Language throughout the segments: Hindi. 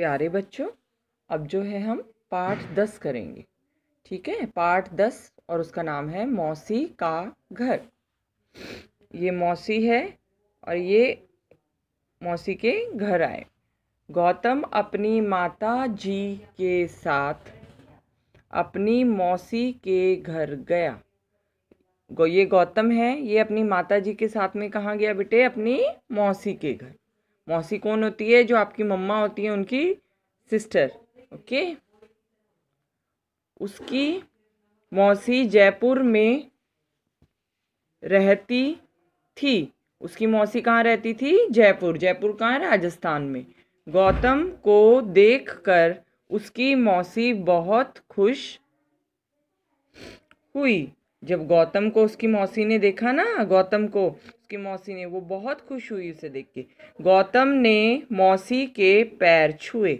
प्यारे बच्चों अब जो है हम पाठ दस करेंगे ठीक है पाठ दस और उसका नाम है मौसी का घर ये मौसी है और ये मौसी के घर आए गौतम अपनी माता जी के साथ अपनी मौसी के घर गया गो ये गौतम है ये अपनी माता जी के साथ में कहाँ गया बेटे अपनी मौसी के घर मौसी कौन होती है जो आपकी मम्मा होती है उनकी सिस्टर ओके उसकी मौसी जयपुर में रहती थी उसकी मौसी कहाँ रहती थी जयपुर जयपुर कहाँ है राजस्थान में गौतम को देखकर उसकी मौसी बहुत खुश हुई जब गौतम को उसकी मौसी ने देखा ना गौतम को उसकी मौसी ने वो बहुत खुश हुई उसे देख के गौतम ने मौसी के पैर छुए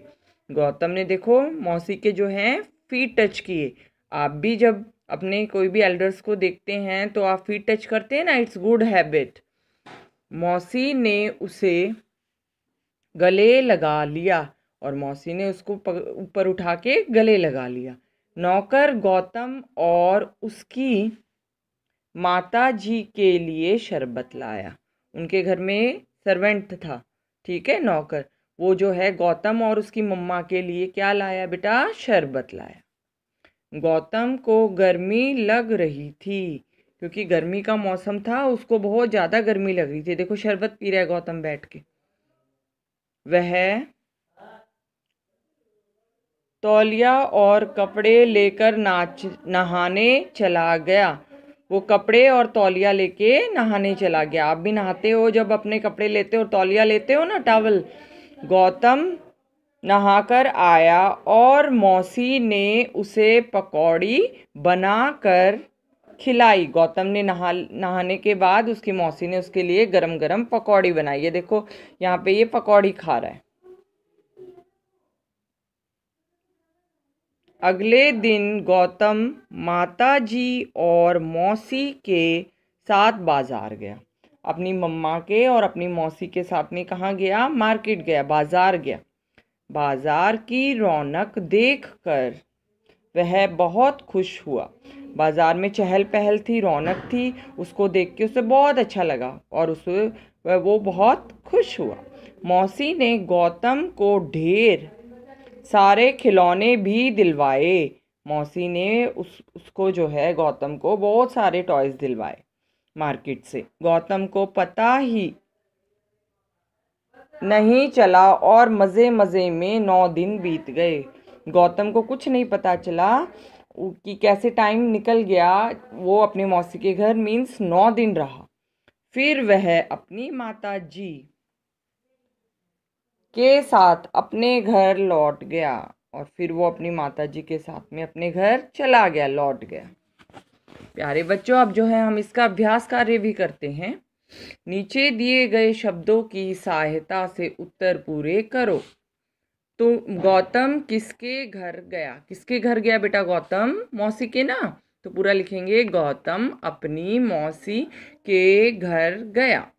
गौतम ने देखो मौसी के जो हैं फीट टच किए आप भी जब अपने कोई भी एल्डर्स को देखते हैं तो आप फीट टच करते हैं ना इट्स गुड हैबिट मौसी ने उसे गले लगा लिया और मौसी ने उसको ऊपर उठा के गले लगा लिया नौकर गौतम और उसकी माता जी के लिए शरबत लाया उनके घर में सर्वेंट था ठीक है नौकर वो जो है गौतम और उसकी मम्मा के लिए क्या लाया बेटा शरबत लाया गौतम को गर्मी लग रही थी क्योंकि गर्मी का मौसम था उसको बहुत ज़्यादा गर्मी लग रही थी देखो शरबत पी रहा है गौतम बैठ के वह तौलिया और कपड़े लेकर नाच नहाने चला गया वो कपड़े और तौलिया लेके नहाने चला गया आप भी नहाते हो जब अपने कपड़े लेते हो तौलिया लेते हो ना टावल गौतम नहाकर आया और मौसी ने उसे पकौड़ी बनाकर खिलाई गौतम ने नहा नहाने के बाद उसकी मौसी ने उसके लिए गरम गरम पकौड़ी बनाई ये देखो यहाँ पे ये पकौड़ी खा रहा है अगले दिन गौतम माता जी और मौसी के साथ बाज़ार गया अपनी मम्मा के और अपनी मौसी के साथ में कहाँ गया मार्केट गया बाज़ार गया बाज़ार की रौनक देखकर वह बहुत खुश हुआ बाज़ार में चहल पहल थी रौनक थी उसको देख के उसे बहुत अच्छा लगा और उसे वह वो बहुत खुश हुआ मौसी ने गौतम को ढेर सारे खिलौने भी दिलवाए मौसी ने उस उसको जो है गौतम को बहुत सारे टॉयज़ दिलवाए मार्केट से गौतम को पता ही नहीं चला और मज़े मज़े में नौ दिन बीत गए गौतम को कुछ नहीं पता चला कि कैसे टाइम निकल गया वो अपने मौसी के घर मीन्स नौ दिन रहा फिर वह अपनी माता जी के साथ अपने घर लौट गया और फिर वो अपनी माताजी के साथ में अपने घर चला गया लौट गया प्यारे बच्चों अब जो है हम इसका अभ्यास कार्य भी करते हैं नीचे दिए गए शब्दों की सहायता से उत्तर पूरे करो तो गौतम किसके घर गया किसके घर गया बेटा गौतम मौसी के ना तो पूरा लिखेंगे गौतम अपनी मौसी के घर गया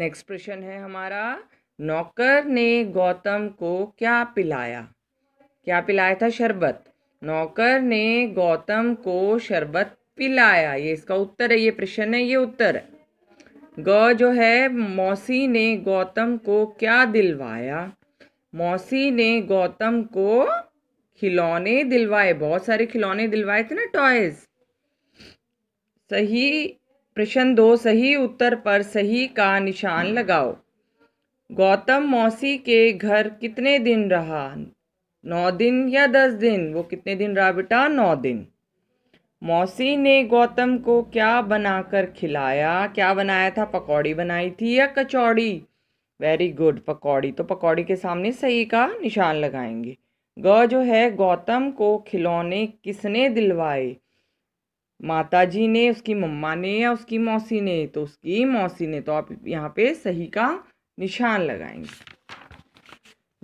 नेक्स्ट प्रश्न है हमारा नौकर ने गौतम को क्या पिलाया क्या पिलाया था शरबत नौकर ने गौतम को शरबत पिलाया ये इसका उत्तर है ये प्रश्न है ये उत्तर है ग जो है मौसी ने गौतम को क्या दिलवाया मौसी ने गौतम को खिलौने दिलवाए बहुत सारे खिलौने दिलवाए थे ना टॉयज सही प्रश्न दो सही उत्तर पर सही का निशान लगाओ गौतम मौसी के घर कितने दिन रहा नौ दिन या दस दिन वो कितने दिन रहा बेटा नौ दिन मौसी ने गौतम को क्या बनाकर खिलाया क्या बनाया था पकौड़ी बनाई थी या कचौड़ी वेरी गुड पकौड़ी तो पकौड़ी के सामने सही का निशान लगाएंगे ग जो है गौतम को खिलौने किसने दिलवाए माताजी ने उसकी मम्मा ने या उसकी मौसी ने तो उसकी मौसी ने तो आप यहाँ पे सही का निशान लगाएंगे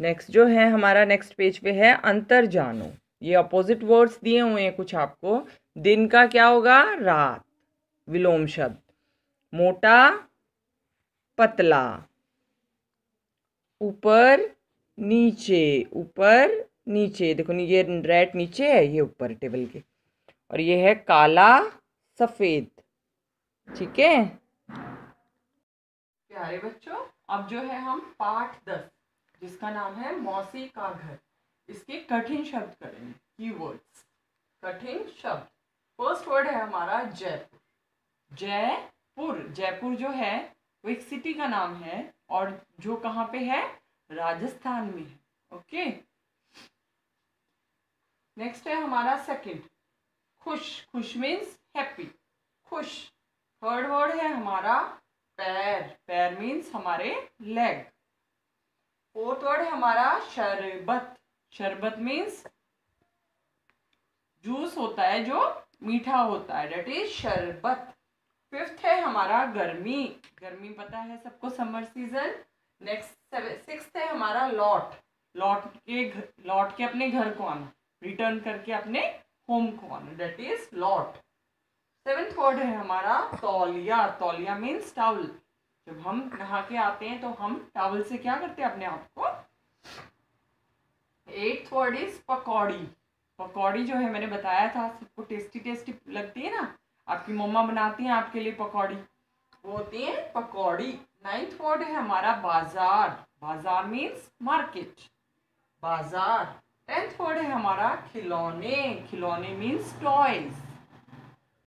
नेक्स्ट जो है हमारा नेक्स्ट पेज पे है अंतर जानो ये अपोजिट वर्ड्स दिए हुए हैं कुछ आपको दिन का क्या होगा रात विलोम शब्द मोटा पतला ऊपर नीचे ऊपर नीचे देखो ये रेड नीचे है ये ऊपर टेबल के और ये है काला सफ़ेद ठीक है प्यारे बच्चों अब जो है हम पाठ दस जिसका नाम है मौसी का घर इसके कठिन शब्द करेंगे की वर्ड्स कठिन शब्द फर्स्ट वर्ड है हमारा जयपुर जयपुर जयपुर जो है वो एक सिटी का नाम है और जो कहाँ पे है राजस्थान में है ओके नेक्स्ट है हमारा सेकंड खुश खुश मीन्स हैप्पी खुश थर्ड वर्ड है हमारा पैर पैर मीन्स हमारे लेग फोर्थ वर्ड है हमारा शरबत शरबत मीन्स जूस होता है जो मीठा होता है डेट इज शरबत फिफ्थ है हमारा गर्मी गर्मी पता है सबको समर सीजन नेक्स्ट सिक्स है हमारा लौट लौट के लौट के अपने घर को आना रिटर्न करके अपने होम कॉर्न डेट इज लॉट सेवेंथ वर्ड है हमारा तौलिया तौलिया मीन्स टावल जब हम नहा के आते हैं तो हम टावल से क्या करते हैं अपने आप को एट्थ वर्ड इज पकौड़ी पकौड़ी जो है मैंने बताया था सबको टेस्टी टेस्टी लगती है ना आपकी मम्मा बनाती हैं आपके लिए पकौड़ी वो होती है पकौड़ी नाइन्थ वर्ड है हमारा बाजार बाजार मीन्स मार्केट बाजार टेंथ वर्ड है हमारा खिलौने खिलौने मीन्स टॉयज